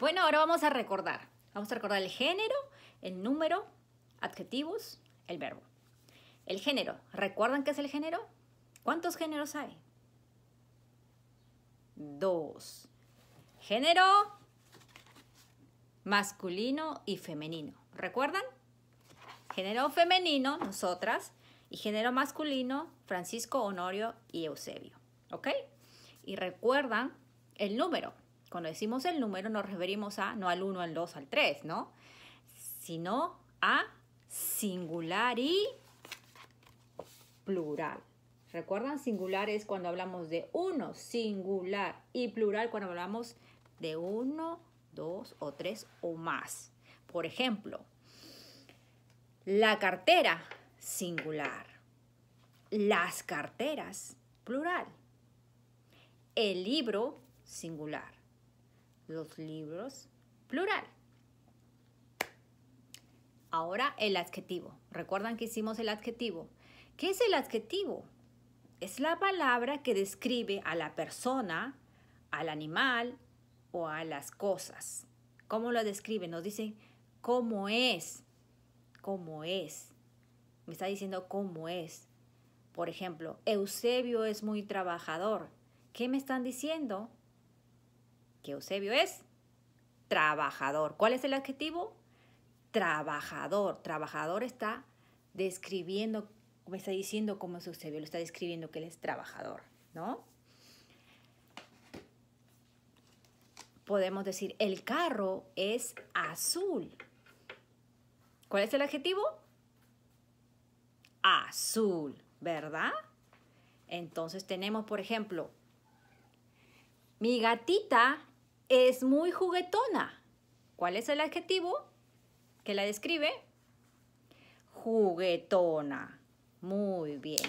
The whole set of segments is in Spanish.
Bueno, ahora vamos a recordar. Vamos a recordar el género, el número, adjetivos, el verbo. El género, ¿recuerdan qué es el género? ¿Cuántos géneros hay? Dos. Género masculino y femenino. ¿Recuerdan? Género femenino, nosotras, y género masculino, Francisco, Honorio y Eusebio. ¿Ok? Y recuerdan el número, cuando decimos el número nos referimos a, no al 1, al 2, al 3, ¿no? Sino a singular y plural. ¿Recuerdan? Singular es cuando hablamos de uno, singular, y plural cuando hablamos de uno, dos o tres o más. Por ejemplo, la cartera, singular. Las carteras, plural. El libro, singular los libros, plural. Ahora el adjetivo. ¿Recuerdan que hicimos el adjetivo? ¿Qué es el adjetivo? Es la palabra que describe a la persona, al animal o a las cosas. ¿Cómo lo describe? Nos dicen, cómo es, cómo es. Me está diciendo cómo es. Por ejemplo, Eusebio es muy trabajador. ¿Qué me están diciendo? que Eusebio es trabajador. ¿Cuál es el adjetivo? Trabajador. Trabajador está describiendo, me está diciendo cómo es Eusebio, lo está describiendo que él es trabajador, ¿no? Podemos decir, el carro es azul. ¿Cuál es el adjetivo? Azul, ¿verdad? Entonces tenemos, por ejemplo, mi gatita es muy juguetona. ¿Cuál es el adjetivo que la describe? Juguetona. Muy bien.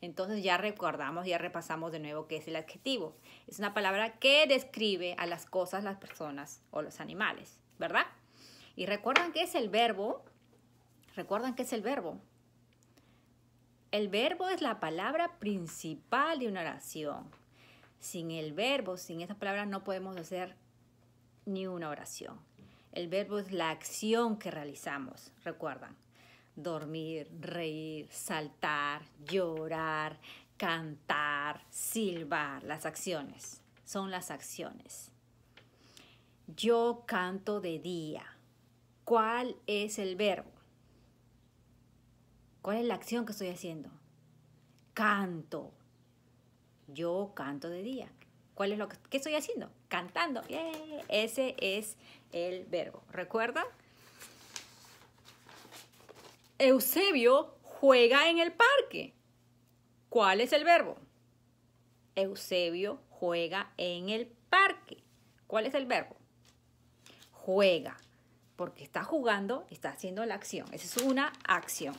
Entonces ya recordamos, ya repasamos de nuevo qué es el adjetivo. Es una palabra que describe a las cosas, las personas o los animales, ¿verdad? Y recuerdan que es el verbo. Recuerdan que es el verbo. El verbo es la palabra principal de una oración. Sin el verbo, sin esa palabra, no podemos hacer ni una oración. El verbo es la acción que realizamos, recuerdan. Dormir, reír, saltar, llorar, cantar, silbar, las acciones. Son las acciones. Yo canto de día. ¿Cuál es el verbo? ¿Cuál es la acción que estoy haciendo? Canto, yo canto de día. ¿Cuál es lo que ¿qué estoy haciendo? Cantando. Ese es el verbo. ¿Recuerda? Eusebio juega en el parque. ¿Cuál es el verbo? Eusebio juega en el parque. ¿Cuál es el verbo? Juega. Porque está jugando, está haciendo la acción. Esa es una acción.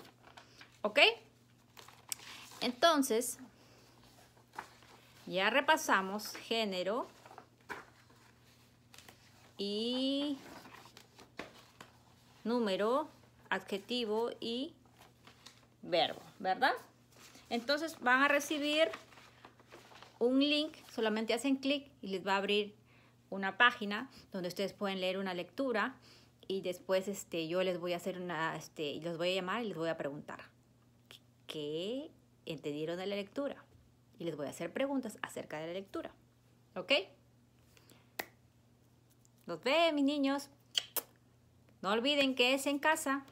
¿Ok? Entonces, ya repasamos género y número, adjetivo y verbo, ¿verdad? Entonces van a recibir un link, solamente hacen clic y les va a abrir una página donde ustedes pueden leer una lectura y después este, yo les voy a hacer una, este, los voy a llamar y les voy a preguntar, ¿qué entendieron de la lectura? y les voy a hacer preguntas acerca de la lectura. ¿Ok? Nos ve, mis niños. No olviden que es en casa.